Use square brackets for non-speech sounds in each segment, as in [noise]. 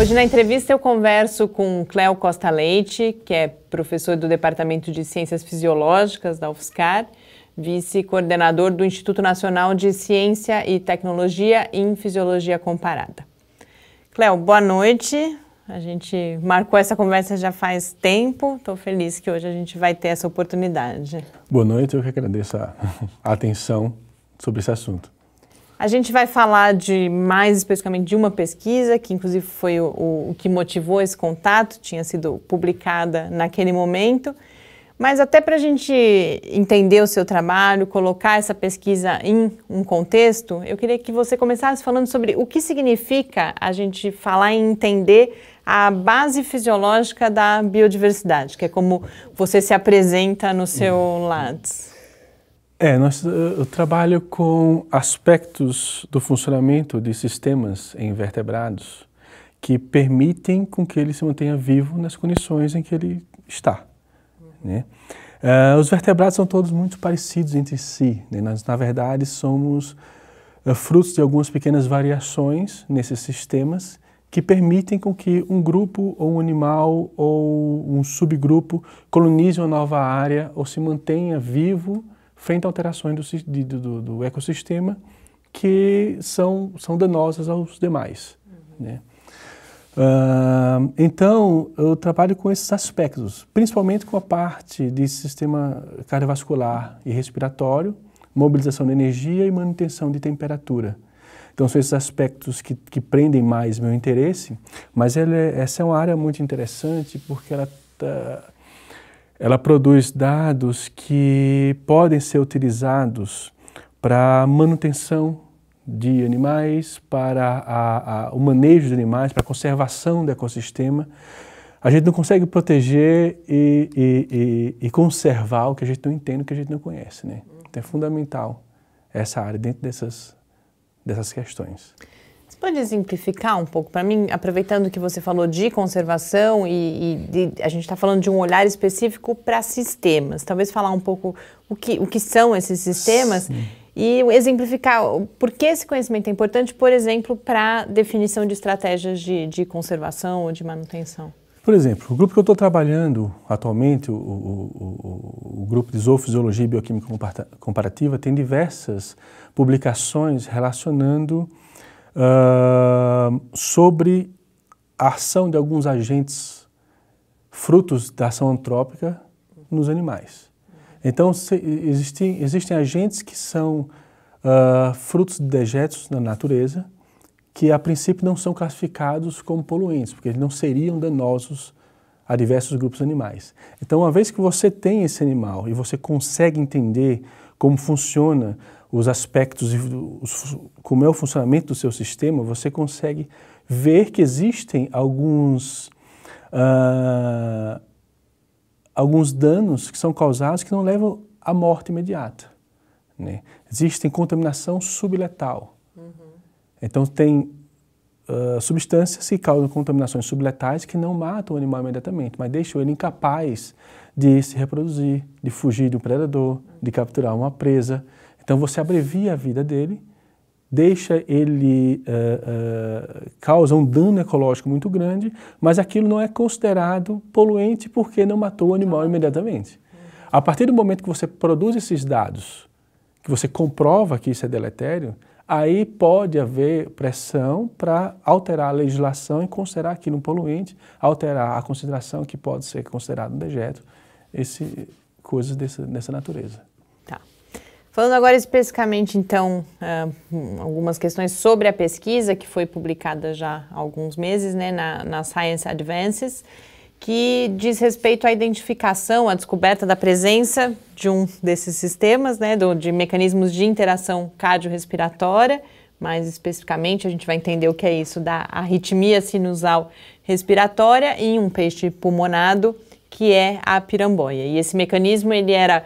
Hoje na entrevista eu converso com Cléo Costa Leite, que é professor do Departamento de Ciências Fisiológicas da UFSCar, vice-coordenador do Instituto Nacional de Ciência e Tecnologia em Fisiologia Comparada. Cléo, boa noite. A gente marcou essa conversa já faz tempo. Estou feliz que hoje a gente vai ter essa oportunidade. Boa noite, eu que agradeço a [laughs] atenção sobre esse assunto. A gente vai falar de mais especificamente de uma pesquisa, que inclusive foi o, o, que motivou esse contato, tinha sido publicada naquele momento. Mas até para a gente entender o seu trabalho, colocar essa pesquisa em um contexto, eu queria que você começasse falando sobre o que significa a gente falar e entender a base fisiológica da biodiversidade, que é como você se apresenta no seu uhum. LADS. É, nós, eh, eu trabalho com aspectos do funcionamento de sistemas em vertebrados que permitem com que ele se mantenha vivo nas condições em que ele está. Né? Uh, os vertebrados são todos muito parecidos entre si. Né? Nós, na verdade, somos uh, frutos de algumas pequenas variações nesses sistemas que permitem com que um grupo ou um animal ou um subgrupo colonize uma nova área ou se mantenha vivo frente a alterações do, de, do, do ecossistema que são, são danosas aos demais. Uhum. Né? Uh, então, eu trabalho com esses aspectos, principalmente com a parte de sistema cardiovascular e respiratório, mobilização de energia e manutenção de temperatura. Então, são esses aspectos que, que prendem mais meu interesse, mas é, essa é uma área muito interessante porque ela está ela produz dados que podem ser utilizados para manutenção de animais, para a, a, o manejo de animais, para a conservação do ecossistema. A gente não consegue proteger e, e, e, e, conservar o que a gente não entende, o que a gente não conhece. Né? Então é fundamental essa área dentro dessas, dessas questões pode exemplificar um pouco para mim, aproveitando que você falou de conservação e, e de, a gente está falando de um olhar específico para sistemas. Talvez falar um pouco o que, o que são esses sistemas Sim. e exemplificar por que esse conhecimento é importante, por exemplo, para definição de estratégias de, de conservação ou de manutenção. Por exemplo, o grupo que eu estou trabalhando atualmente, o, o, o, o, grupo de zoofisiologia e bioquímica comparativa, tem diversas publicações relacionando uh, sobre a ação de alguns agentes frutos da ação antrópica nos animais. Então, se, existem, existem agentes que são uh, frutos de dejetos na natureza, que a princípio não são classificados como poluentes, porque eles não seriam danosos a diversos grupos animais. Então, uma vez que você tem esse animal e você consegue entender como funciona os aspectos, os, como é o funcionamento do seu sistema, você consegue ver que existem alguns, uh, alguns danos que são causados que não levam à morte imediata. Né? Existem contaminação subletal. Uhum. Então, tem uh, substâncias que causam contaminações subletais que não matam o animal imediatamente, mas deixam ele incapaz de se reproduzir, de fugir de um predador, uhum. de capturar uma presa. Então você abrevia a vida dele, deixa ele, uh, uh, causa um dano ecológico muito grande, mas aquilo não é considerado poluente porque não matou o animal imediatamente. A partir do momento que você produz esses dados, que você comprova que isso é deletério, aí pode haver pressão para alterar a legislação e considerar aquilo um poluente, alterar a consideração que pode ser considerado um dejeto, esse, coisas dessa, dessa natureza. Tá. Falando agora especificamente, então, é, algumas questões sobre a pesquisa que foi publicada já há alguns meses né, na, na Science Advances, que diz respeito à identificação, à descoberta da presença de um desses sistemas, né, do, de mecanismos de interação cardiorrespiratória, mais especificamente a gente vai entender o que é isso da arritmia sinusal respiratória em um peixe pulmonado, que é a piramboia. E esse mecanismo ele era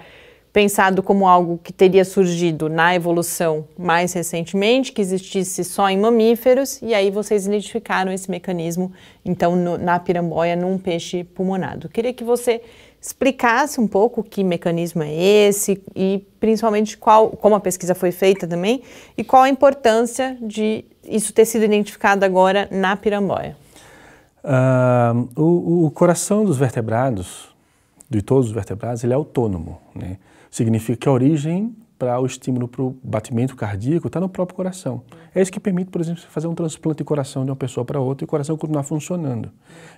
pensado como algo que teria surgido na evolução mais recentemente, que existisse só em mamíferos, e aí vocês identificaram esse mecanismo, então, no, na piramboia, num peixe pulmonado. queria que você explicasse um pouco que mecanismo é esse e, principalmente, qual, como a pesquisa foi feita também e qual a importância de isso ter sido identificado agora na piramboia. Uh, o, o coração dos vertebrados, de todos os vertebrados, ele é autônomo, né? Significa que a origem para o estímulo para o batimento cardíaco está no próprio coração. É isso que permite, por exemplo, fazer um transplante de coração de uma pessoa para outra e o coração continuar funcionando.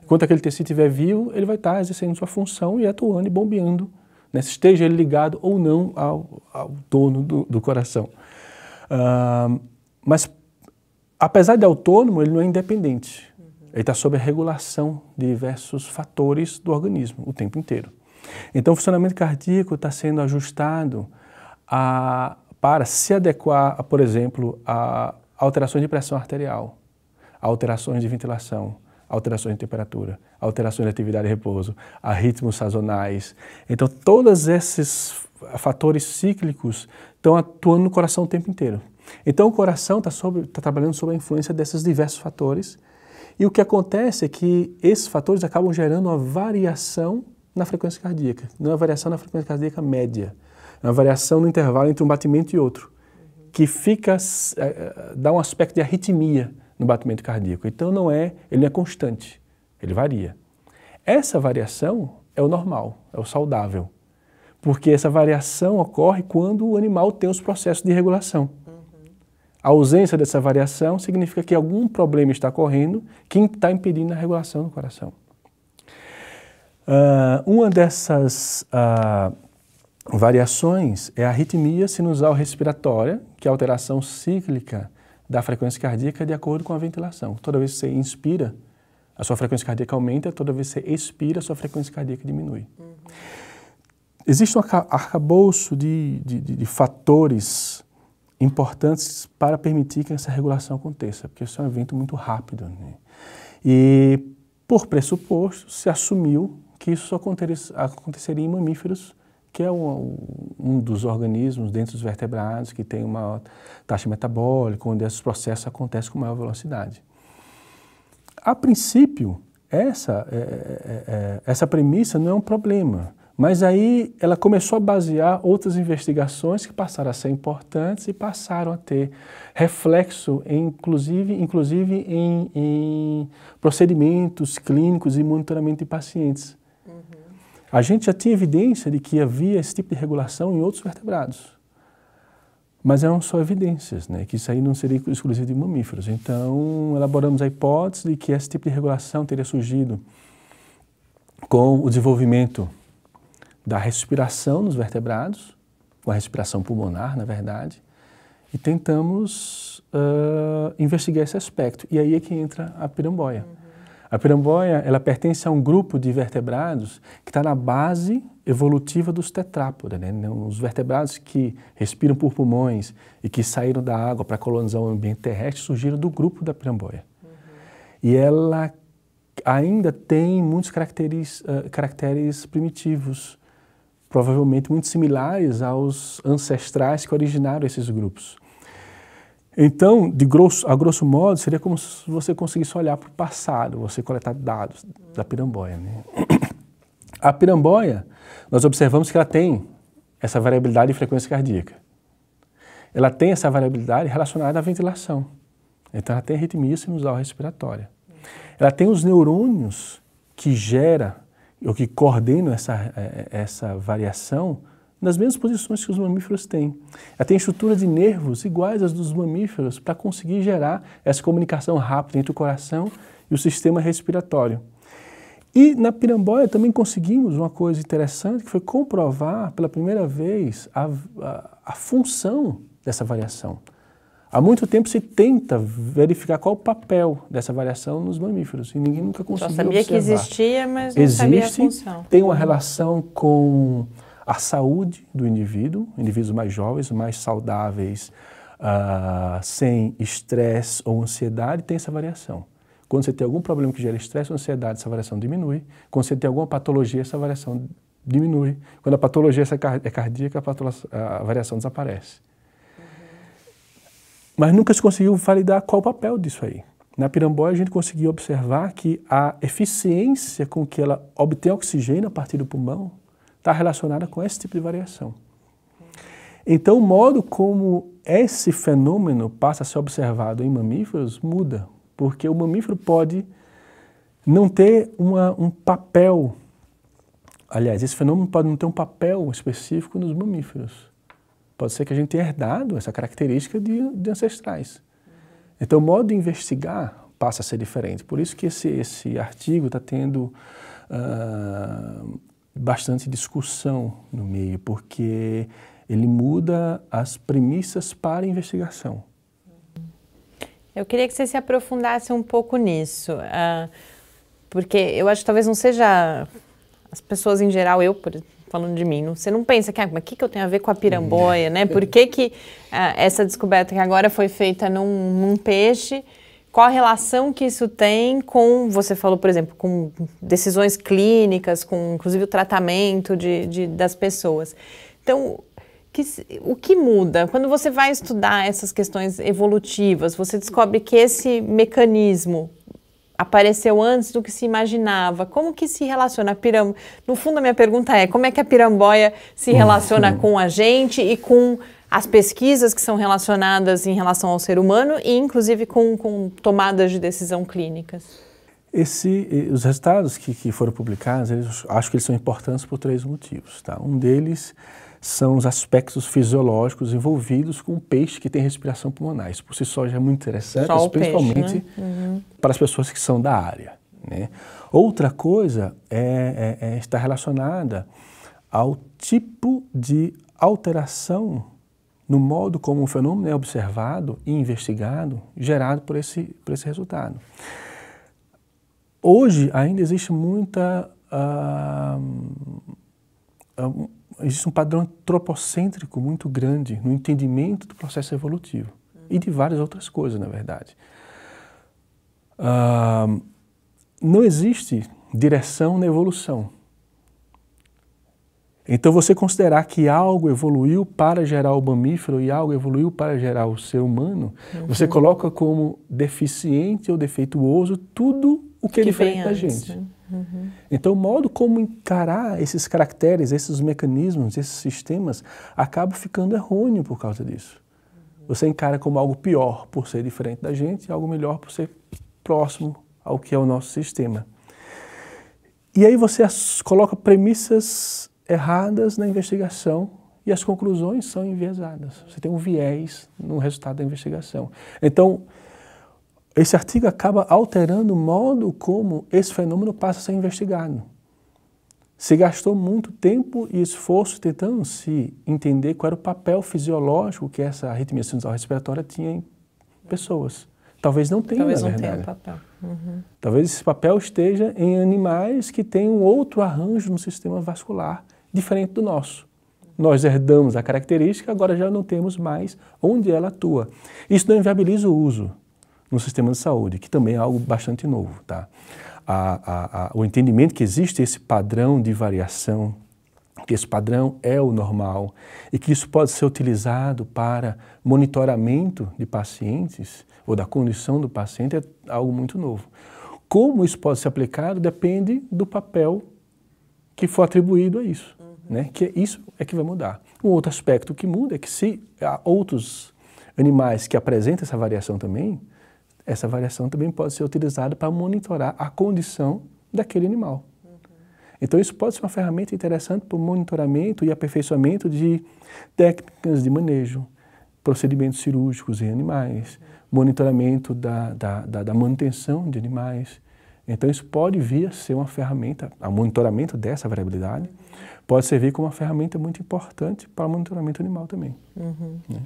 Enquanto aquele tecido estiver vivo, ele vai estar exercendo sua função e atuando e bombeando, né? esteja ele ligado ou não ao, ao dono do, do coração. Uh, mas, apesar de autônomo, ele não é independente. Ele está sob a regulação de diversos fatores do organismo o tempo inteiro. Então, o funcionamento cardíaco está sendo ajustado a, para se adequar, a, por exemplo, a alterações de pressão arterial, alterações de ventilação, alterações de temperatura, alterações de atividade e repouso, a ritmos sazonais. Então, todos esses fatores cíclicos estão atuando no coração o tempo inteiro. Então, o coração está tá trabalhando sob a influência desses diversos fatores. E o que acontece é que esses fatores acabam gerando uma variação na frequência cardíaca. Não é uma variação na frequência cardíaca média. É uma variação no intervalo entre um batimento e outro, que fica, eh, eh, dá um aspecto de arritmia no batimento cardíaco. Então não é, ele não é constante, ele varia. Essa variação é o normal, é o saudável, porque essa variação ocorre quando o animal tem os processos de regulação. A ausência dessa variação significa que algum problema está ocorrendo que está impedindo a regulação do coração. Uh, uma dessas uh, variações é a arritmia sinusal respiratória, que é a alteração cíclica da frequência cardíaca de acordo com a ventilação. Toda vez que você inspira, a sua frequência cardíaca aumenta, toda vez que você expira, a sua frequência cardíaca diminui. Uhum. Existe um arcabouço de, de, de, de fatores importantes para permitir que essa regulação aconteça, porque isso é um evento muito rápido. Né? E, por pressuposto, se assumiu que isso só aconteceria em mamíferos, que é um, um, dos organismos dentro dos vertebrados que tem uma taxa metabólica, onde esses processos acontecem com maior velocidade. A princípio, essa, é é, é, é, essa premissa não é um problema, mas aí ela começou a basear outras investigações que passaram a ser importantes e passaram a ter reflexo, em, inclusive, inclusive em, em procedimentos clínicos e monitoramento de pacientes. A gente já tinha evidência de que havia esse tipo de regulação em outros vertebrados. Mas eram só evidências, né? que isso aí não seria exclusivo de mamíferos. Então, elaboramos a hipótese de que esse tipo de regulação teria surgido com o desenvolvimento da respiração nos vertebrados, com a respiração pulmonar, na verdade, e tentamos uh, investigar esse aspecto. E aí é que entra a piramboia. Uhum. A piramboia ela pertence a um grupo de vertebrados que está na base evolutiva dos tetrápoda, né? os né, vertebrados que respiram por pulmões e que saíram da água para colonizar o ambiente terrestre surgiram do grupo da piramboia. Uhum. E ela ainda tem muitos caracteres, uh, caracteres primitivos, provavelmente muito similares aos ancestrais que originaram esses grupos. Então, de grosso, a grosso modo, seria como se você conseguisse olhar para o passado, você coletar dados da piramboia. Né? A piramboia, nós observamos que ela tem essa variabilidade de frequência cardíaca. Ela tem essa variabilidade relacionada à ventilação. Então, ela tem arritmia sinusal respiratória. Ela tem os neurônios que gera ou que coordenam essa, eh, essa variação nas mesmas posições que os mamíferos têm. Ela tem estrutura de nervos iguais às dos mamíferos para conseguir gerar essa comunicação rápida entre o coração e o sistema respiratório. E na pirambóia também conseguimos uma coisa interessante, que foi comprovar pela primeira vez a, a, a função dessa variação. Há muito tempo se tenta verificar qual o papel dessa variação nos mamíferos e ninguém nunca conseguiu Só sabia observar. que existia, mas não Existe, sabia a função. Tem uma relação com a saúde do indivíduo, indivíduos mais jovens, mais saudáveis, uh, sem estresse ou ansiedade, tem essa variação. Quando você tem algum problema que gera estresse ou ansiedade, essa variação diminui. Quando você tem alguma patologia, essa variação diminui. Quando a patologia é cardíaca, a, variação desaparece. Uhum. Mas nunca se conseguiu validar qual o papel disso aí. Na pirambóia, a gente conseguiu observar que a eficiência com que ela obtém oxigênio a partir do pulmão está relacionada com esse tipo de variação. Então, o modo como esse fenômeno passa a ser observado em mamíferos muda, porque o mamífero pode não ter uma, um papel. Aliás, esse fenômeno pode não ter um papel específico nos mamíferos. Pode ser que a gente tenha herdado essa característica de, de ancestrais. Então, o modo de investigar passa a ser diferente. Por isso que esse, esse artigo está tendo uh, bastante discussão no meio, porque ele muda as premissas para a investigação. Eu queria que você se aprofundasse um pouco nisso, uh, porque eu acho que talvez não seja as pessoas em geral, eu por, falando de mim, não, você não pensa que, ah, mas o que, que eu tenho a ver com a piramboia, [laughs] né? Por que, que uh, essa descoberta que agora foi feita num, num peixe qual a relação que isso tem com, você falou, por exemplo, com decisões clínicas, com inclusive o tratamento de, de das pessoas. Então, que, o que muda? Quando você vai estudar essas questões evolutivas, você descobre que esse mecanismo apareceu antes do que se imaginava. Como que se relaciona a piram... No fundo, a minha pergunta é, como é que a piramboia se relaciona [laughs] com a gente e com as pesquisas que são relacionadas em relação ao ser humano e, inclusive, com, com tomadas de decisão clínicas? Esse, os resultados que, que foram publicados, eles, acho que eles são importantes por três motivos. Tá? Um deles são os aspectos fisiológicos envolvidos com o peixe que tem respiração pulmonar. Isso por si só já é muito interessante, principalmente né? uhum. para as pessoas que são da área. Né? Outra coisa é, é, é está relacionada ao tipo de alteração no modo como um fenômeno é observado e investigado, gerado por esse, por esse resultado. Hoje ainda existe muita. Uh, existe um padrão antropocêntrico muito grande no entendimento do processo evolutivo uhum. e de várias outras coisas, na verdade. Uh, não existe direção na evolução. Então, você considerar que algo evoluiu para gerar o mamífero e algo evoluiu para gerar o ser humano, uhum. você coloca como deficiente ou defeituoso tudo o que, que é diferente da gente. Né? Uhum. Então, o modo como encarar esses caracteres, esses mecanismos, esses sistemas, acaba ficando errôneo por causa disso. Você encara como algo pior por ser diferente da gente e algo melhor por ser próximo ao que é o nosso sistema. E aí você coloca premissas erradas na investigação e as conclusões são enviesadas. Você tem um viés no resultado da investigação. Então, esse artigo acaba alterando o modo como esse fenômeno passa a ser investigado. Se gastou muito tempo e esforço tentando se entender qual era o papel fisiológico que essa arritmia sinusal respiratória tinha em pessoas. Talvez não tenha, Talvez na não verdade. tenha papel. Uhum. Talvez esse papel esteja em animais que têm um outro arranjo no sistema vascular diferente do nosso. Nós herdamos a característica, agora já não temos mais onde ela atua. Isso não inviabiliza o uso no sistema de saúde, que também é algo bastante novo. Tá? A, a, a, o entendimento que existe esse padrão de variação, que esse padrão é o normal e que isso pode ser utilizado para monitoramento de pacientes ou da condição do paciente é algo muito novo. Como isso pode ser aplicado depende do papel que for atribuído a isso né? Que é isso é que vai mudar. Um outro aspecto que muda é que se há outros animais que apresentam essa variação também, essa variação também pode ser utilizada para monitorar a condição daquele animal. Uhum. Então isso pode ser uma ferramenta interessante para o monitoramento e aperfeiçoamento de técnicas de manejo, procedimentos cirúrgicos em animais, uhum. monitoramento da, da, da, da manutenção de animais. Então isso pode vir a ser uma ferramenta, a monitoramento dessa variabilidade, uhum pode servir como uma ferramenta muito importante para monitoramento animal também. Uhum. Né?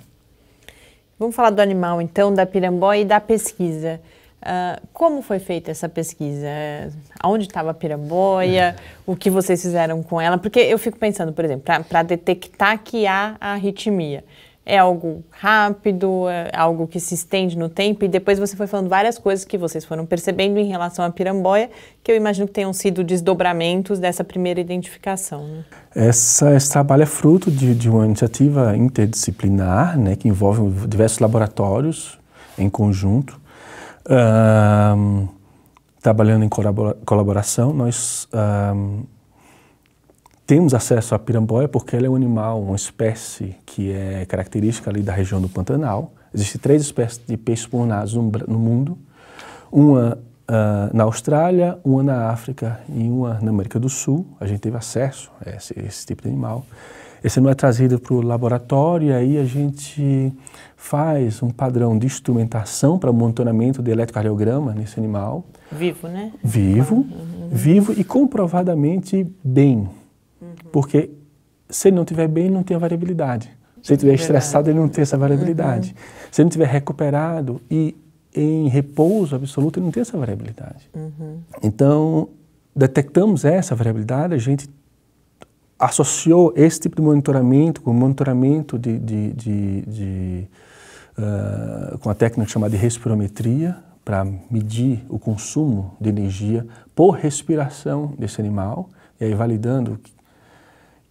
Vamos falar do animal então, da pirambóia e da pesquisa. Uh, como foi feita essa pesquisa? Aonde estava a piramboia? [laughs] O que vocês fizeram com ela? Porque eu fico pensando, por exemplo, para detectar que há a arritmia é algo rápido, é algo que se estende no tempo, e depois você foi falando várias coisas que vocês foram percebendo em relação à piramboia, que eu imagino que tenham sido desdobramentos dessa primeira identificação. Né? Essa, esse trabalho é fruto de, de uma iniciativa interdisciplinar, né, que envolve diversos laboratórios em conjunto. Um, trabalhando em colabora colaboração, nós um, temos acesso à piramboia é porque ela é um animal, uma espécie que é característica ali da região do Pantanal. Existem três espécies de peixes purnados no, no, mundo, uma uh, na Austrália, uma na África e uma na América do Sul. A gente teve acesso a esse, esse tipo de animal. Esse animal é trazido para o laboratório e aí a gente faz um padrão de instrumentação para monitoramento de eletrocardiograma nesse animal. Vivo, né? Vivo, uhum. vivo e comprovadamente bem porque se ele não estiver bem, não tem a variabilidade. Se ele estiver é estressado, ele não tem essa variabilidade. Uhum. Se ele não estiver recuperado e em repouso absoluto, ele não tem essa variabilidade. Uhum. Então, detectamos essa variabilidade, a gente associou esse tipo de monitoramento com monitoramento de, de, de, de uh, com a técnica chamada de respirometria para medir o consumo de energia por respiração desse animal e aí validando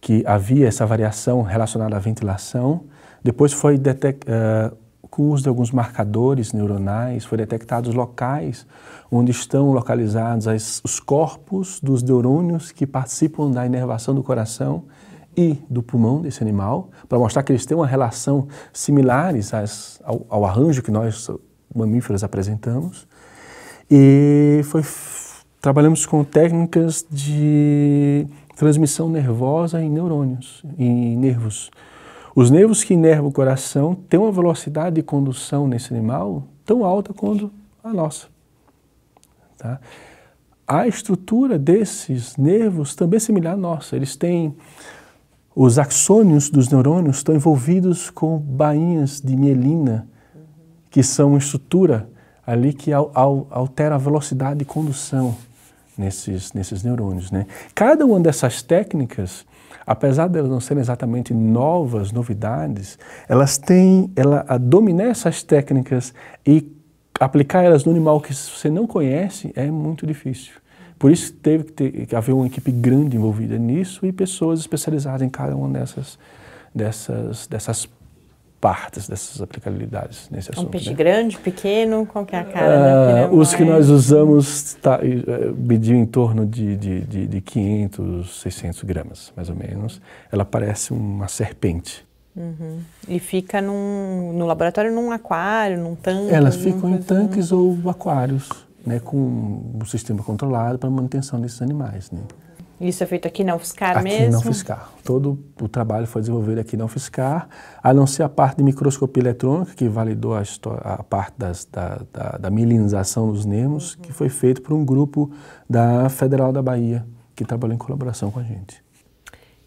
que havia essa variação relacionada à ventilação. Depois foi detectado, uh, eh, com o uso de alguns marcadores neuronais, foi detectados locais onde estão localizados as, os corpos dos neurônios que participam da inervação do coração e do pulmão desse animal, para mostrar que eles têm uma relação similares às, ao, ao arranjo que nós mamíferos apresentamos. E foi trabalhamos com técnicas de transmissão nervosa em neurônios, em nervos. Os nervos que inervam o coração têm uma velocidade de condução nesse animal tão alta quanto a nossa. Tá? A estrutura desses nervos também é similar à nossa. Eles têm os axônios dos neurônios estão envolvidos com bainhas de mielina, que são uma estrutura ali que altera a velocidade de condução nesses, nesses neurônios. Né? Cada uma dessas técnicas, apesar de elas não serem exatamente novas, novidades, elas têm, ela a dominar essas técnicas e aplicar elas no animal que você não conhece é muito difícil. Por isso teve que, ter, que haver uma equipe grande envolvida nisso e pessoas especializadas em cada uma dessas, dessas, dessas partes dessas aplicabilidades nesse assunto. Um peixe né? grande, pequeno, qual que é a cara? Uh, os que nós usamos tá, eh, mediam em torno de, de, de, de 500, 600 gramas, mais ou menos. Ela parece uma serpente. Uhum. E fica num, no laboratório num aquário, num tanque? Elas ficam em assim? tanques ou aquários, né, com um sistema controlado para manutenção desses animais. Né? Isso é feito aqui na UFSCar aqui mesmo? Aqui na UFSCar. Todo o trabalho foi desenvolvido aqui na UFSCar, a não ser a parte de microscopia eletrônica, que validou a, a parte das, da, da, da, dos nemos, uhum. que foi feito por um grupo da Federal da Bahia, que trabalhou em colaboração com a gente.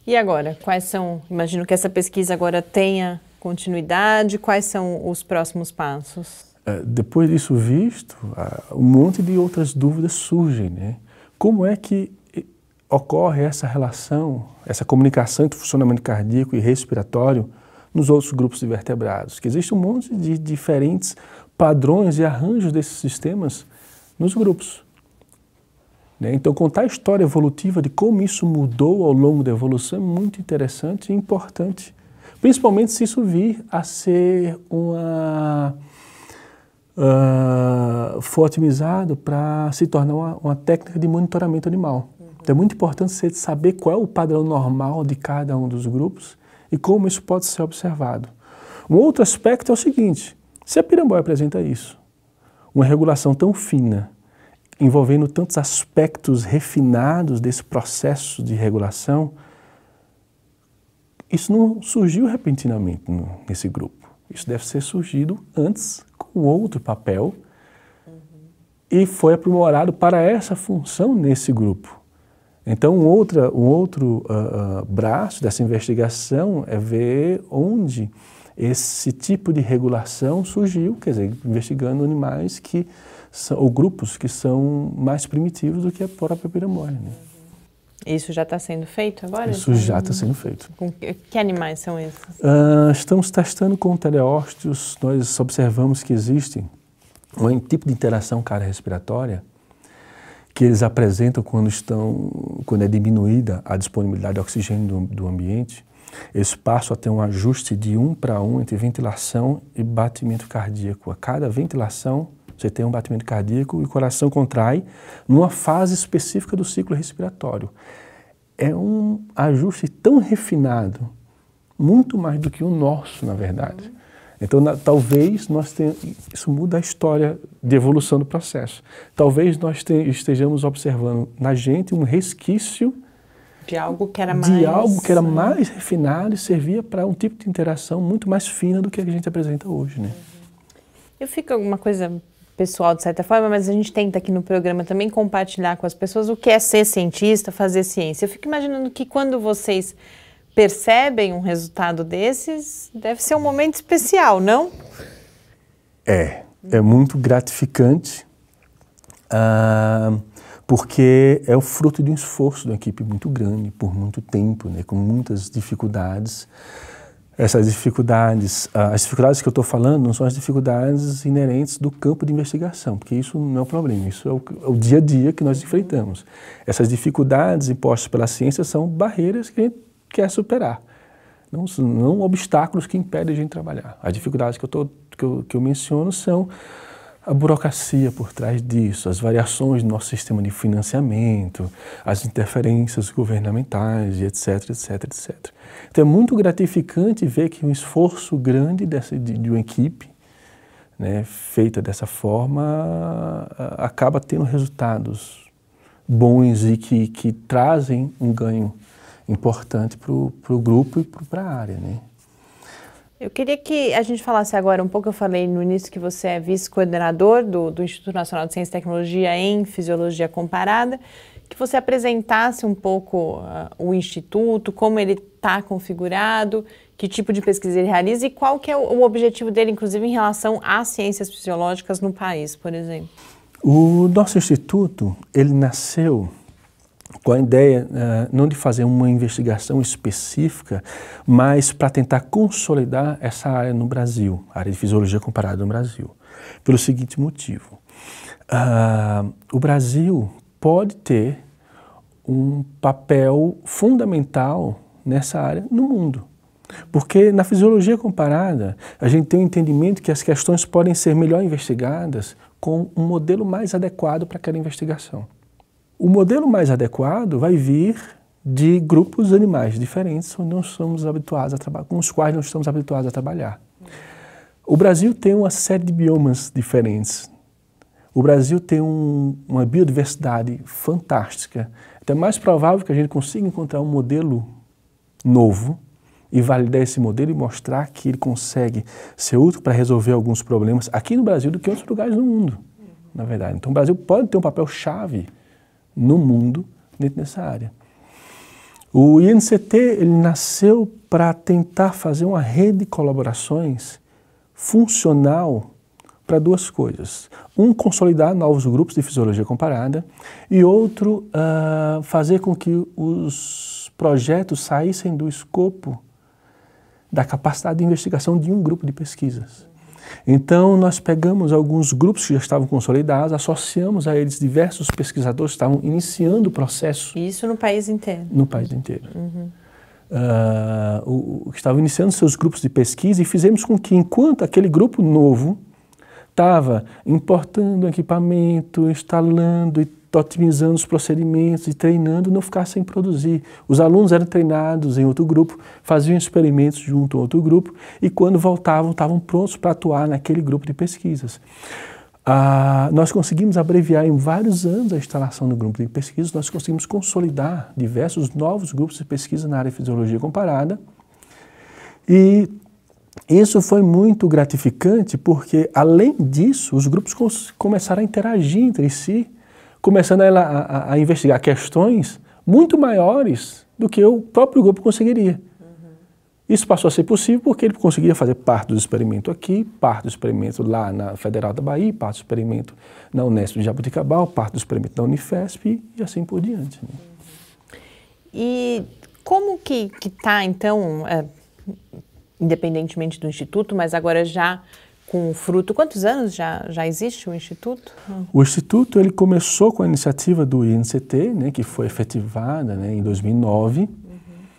E agora, quais são, imagino que essa pesquisa agora tenha continuidade, quais são os próximos passos? É, depois disso visto, um monte de outras dúvidas surgem, né? Como é que ocorre essa relação, essa comunicação entre funcionamento cardíaco e respiratório nos outros grupos de vertebrados, que existe um monte de diferentes padrões e arranjos desses sistemas nos grupos. Né? Então, contar a história evolutiva de como isso mudou ao longo da evolução é muito interessante e importante, principalmente se isso vir a ser uma uh, ah, for otimizado para se tornar uma, uma técnica de monitoramento animal. Então é muito importante você saber qual é o padrão normal de cada um dos grupos e como isso pode ser observado. Um outro aspecto é o seguinte, se a Pirambóia apresenta isso, uma regulação tão fina, envolvendo tantos aspectos refinados desse processo de regulação, isso não surgiu repentinamente nesse grupo. Isso deve ser surgido antes com outro papel uhum. e foi aprimorado para essa função nesse grupo. Então, um, outra, um outro uh, uh, braço dessa investigação é ver onde esse tipo de regulação surgiu, quer dizer, investigando animais que são, ou grupos que são mais primitivos do que a própria piramóide. Né? Isso já está sendo feito agora? Isso já está sendo feito. Com que, que animais são esses? Uh, estamos testando com teleósteos, nós observamos que existem um tipo de interação cara-respiratória que eles apresentam quando, estão, quando é diminuída a disponibilidade de oxigênio do, do ambiente, eles passam a ter um ajuste de um para um entre ventilação e batimento cardíaco. A cada ventilação, você tem um batimento cardíaco e o coração contrai numa fase específica do ciclo respiratório. É um ajuste tão refinado, muito mais do que o nosso, na verdade. Então, na, talvez nós tenhamos, isso muda a história de evolução do processo. Talvez nós te, estejamos observando na gente um resquício de algo que era mais de algo que era né? mais refinado e servia para um tipo de interação muito mais fina do que a gente apresenta hoje, né? Eu fico alguma coisa pessoal de certa forma, mas a gente tenta aqui no programa também compartilhar com as pessoas o que é ser cientista, fazer ciência. Eu fico imaginando que quando vocês percebem um resultado desses, deve ser um momento especial, não? É, é muito gratificante, ah, porque é o fruto de um esforço de uma equipe muito grande, por muito tempo, né, com muitas dificuldades. Essas dificuldades, ah, as dificuldades que eu estou falando não são as dificuldades inerentes do campo de investigação, porque isso não é o um problema, isso é o, é o dia a dia que nós enfrentamos. Essas dificuldades impostas pela ciência são barreiras que a gente quer superar. Não, não obstáculos que impedem a gente trabalhar. As dificuldades que eu, tô, que eu, que eu menciono são a burocracia por trás disso, as variações do nosso sistema de financiamento, as interferências governamentais, etc, etc, etc. Então é muito gratificante ver que um esforço grande dessa, de, de uma equipe, né, feita dessa forma, acaba tendo resultados bons e que, que trazem um ganho importante para o grupo e para a área. Né? Eu queria que a gente falasse agora um pouco, eu falei no início que você é vice-coordenador do, do Instituto Nacional de Ciência e Tecnologia em Fisiologia Comparada, que você apresentasse um pouco uh, o Instituto, como ele está configurado, que tipo de pesquisa ele realiza e qual que é o, o, objetivo dele, inclusive, em relação às ciências fisiológicas no país, por exemplo. O nosso Instituto, ele nasceu com a ideia uh, não de fazer uma investigação específica, mas para tentar consolidar essa área no Brasil, a área de fisiologia comparada no Brasil, pelo seguinte motivo: uh, o Brasil pode ter um papel fundamental nessa área no mundo. Porque na fisiologia comparada, a gente tem o um entendimento que as questões podem ser melhor investigadas com um modelo mais adequado para aquela investigação. O modelo mais adequado vai vir de grupos de animais diferentes onde habituados a trabalhar, com os quais não estamos habituados a trabalhar. O Brasil tem uma série de biomas diferentes. O Brasil tem um, uma biodiversidade fantástica. Então é mais provável que a gente consiga encontrar um modelo novo e validar esse modelo e mostrar que ele consegue ser útil para resolver alguns problemas aqui no Brasil do que em outros lugares do mundo, na verdade. Então o Brasil pode ter um papel chave no mundo dentro dessa área. O INCT ele nasceu para tentar fazer uma rede de colaborações funcional para duas coisas. Um, consolidar novos grupos de fisiologia comparada e outro, uh, fazer com que os projetos saíssem do escopo da capacidade de investigação de um grupo de pesquisas. Então, nós pegamos alguns grupos que já estavam consolidados, associamos a eles diversos pesquisadores que estavam iniciando o processo. Isso no país inteiro? No país inteiro. Uhum. Uh, o, o, que estavam iniciando seus grupos de pesquisa e fizemos com que, enquanto aquele grupo novo estava importando equipamento, instalando e otimizando os procedimentos e treinando não ficar sem produzir. Os alunos eram treinados em outro grupo, faziam experimentos junto a outro grupo e quando voltavam estavam prontos para atuar naquele grupo de pesquisas. Ah, nós conseguimos abreviar em vários anos a instalação do grupo de pesquisa, nós conseguimos consolidar diversos novos grupos de pesquisa na área de fisiologia comparada e isso foi muito gratificante porque, além disso, os grupos começaram a interagir entre si começando a, a, a investigar questões muito maiores do que o próprio grupo conseguiria. Uhum. Isso passou a ser possível porque ele conseguia fazer parte do experimento aqui, parte do experimento lá na Federal da Bahia, parte do experimento na Unesp de Jabuticabal, parte do experimento na Unifesp e assim por diante. Né? Uhum. E como que está, então, é, independentemente do Instituto, mas agora já com o fruto. Quantos anos já, já existe o Instituto? O Instituto ele começou com a iniciativa do INCT, né, que foi efetivada né, em 2009. Uhum.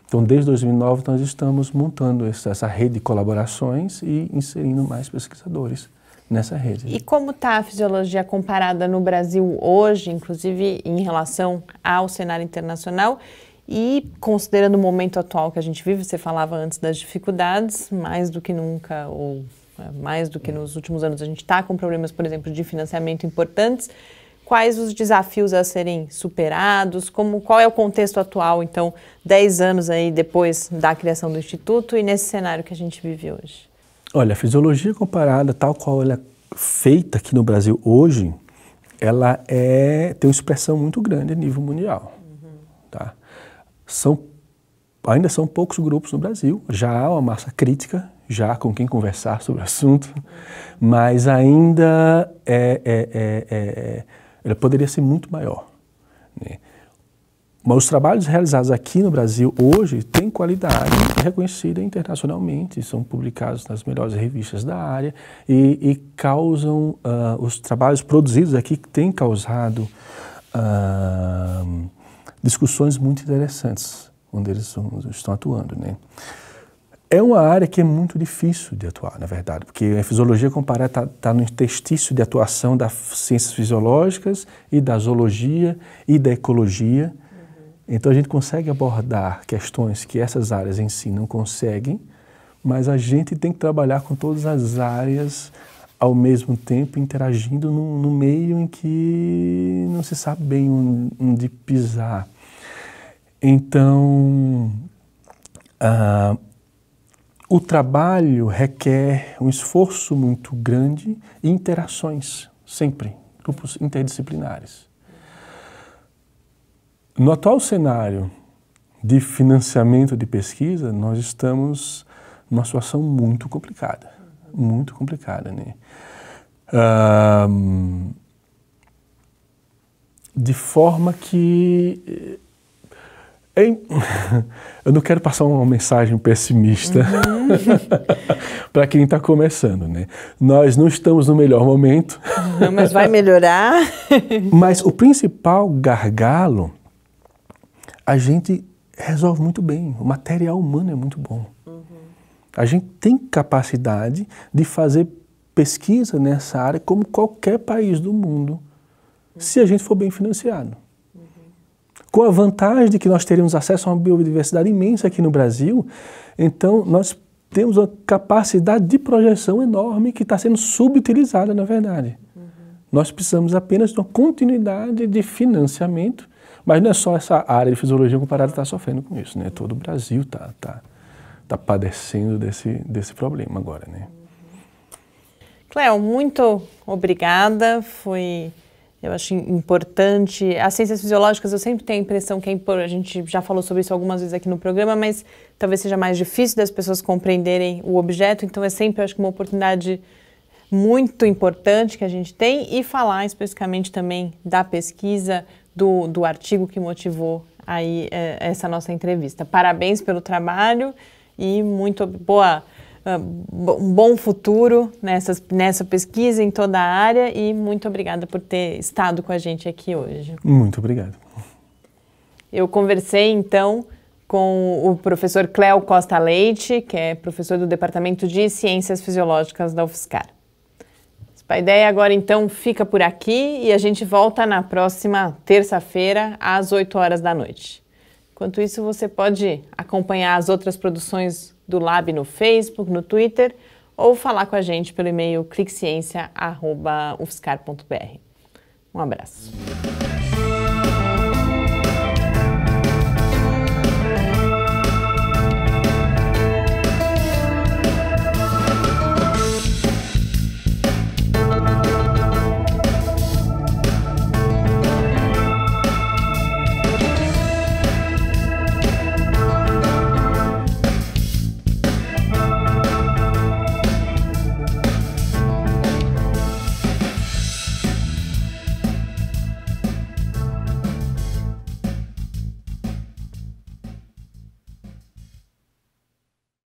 Então, desde 2009, nós estamos montando essa rede de colaborações e inserindo mais pesquisadores nessa rede. E como está a fisiologia comparada no Brasil hoje, inclusive em relação ao cenário internacional? E considerando o momento atual que a gente vive, você falava antes das dificuldades, mais do que nunca, ou é, mais do que nos últimos anos, a gente está com problemas, por exemplo, de financiamento importantes. Quais os desafios a serem superados? Como, qual é o contexto atual, então, 10 anos aí depois da criação do Instituto e nesse cenário que a gente vive hoje? Olha, a fisiologia comparada, tal qual ela é feita aqui no Brasil hoje, ela é, tem uma expressão muito grande a nível mundial. Uhum. Tá? São, ainda são poucos grupos no Brasil, já há uma massa crítica já com quem conversar sobre o assunto, mas ainda é, é, é, é poderia ser muito maior. Né? Mas os trabalhos realizados aqui no Brasil hoje têm qualidade reconhecida internacionalmente, são publicados nas melhores revistas da área e, e causam, uh, os trabalhos produzidos aqui têm causado uh, discussões muito interessantes, onde eles estão atuando. Né? É uma área que é muito difícil de atuar, na verdade, porque a fisiologia comparada está tá no interstício de atuação das ciências fisiológicas e da zoologia e da ecologia. Uhum. Então a gente consegue abordar questões que essas áreas em si não conseguem, mas a gente tem que trabalhar com todas as áreas ao mesmo tempo, interagindo no, no meio em que não se sabe bem onde pisar. Então, uh, o trabalho requer um esforço muito grande e interações, sempre, grupos interdisciplinares. No atual cenário de financiamento de pesquisa, nós estamos numa situação muito complicada, muito complicada, né? Um, de forma que eh, [laughs] Eu não quero passar uma mensagem pessimista uhum. [laughs] para quem está começando, né? Nós não estamos no melhor momento. Não, mas vai melhorar. [laughs] mas o principal gargalo, a gente resolve muito bem. O material humano é muito bom. Uhum. A gente tem capacidade de fazer pesquisa nessa área como qualquer país do mundo, uhum. se a gente for bem financiado com a vantagem de que nós teríamos acesso a uma biodiversidade imensa aqui no Brasil, então nós temos uma capacidade de projeção enorme que está sendo subutilizada, na verdade. Uhum. Nós precisamos apenas de uma continuidade de financiamento, mas não é só essa área de fisiologia comparada que está sofrendo com isso, né? Todo o Brasil está tá, tá padecendo desse, desse problema agora, né? Uhum. Cléo, muito obrigada. Foi eu acho importante. As ciências fisiológicas, eu sempre tenho a impressão que é importante. A gente já falou sobre isso algumas vezes aqui no programa, mas talvez seja mais difícil das pessoas compreenderem o objeto. Então, é sempre, eu acho, uma oportunidade muito importante que a gente tem e falar especificamente também da pesquisa, do, do artigo que motivou aí é, essa nossa entrevista. Parabéns pelo trabalho e muito boa ah, um bom futuro nessa, nessa pesquisa em toda a área e muito obrigada por ter estado com a gente aqui hoje. Muito obrigado. Eu conversei então com o professor Cléo Costa Leite, que é professor do Departamento de Ciências Fisiológicas da UFSCar. A ideia agora então fica por aqui e a gente volta na próxima terça-feira às 8 horas da noite. Enquanto isso, você pode acompanhar as outras produções do Lab no Facebook, no Twitter ou falar com a gente pelo e-mail cliqueciencia.ufscar.br. Um abraço.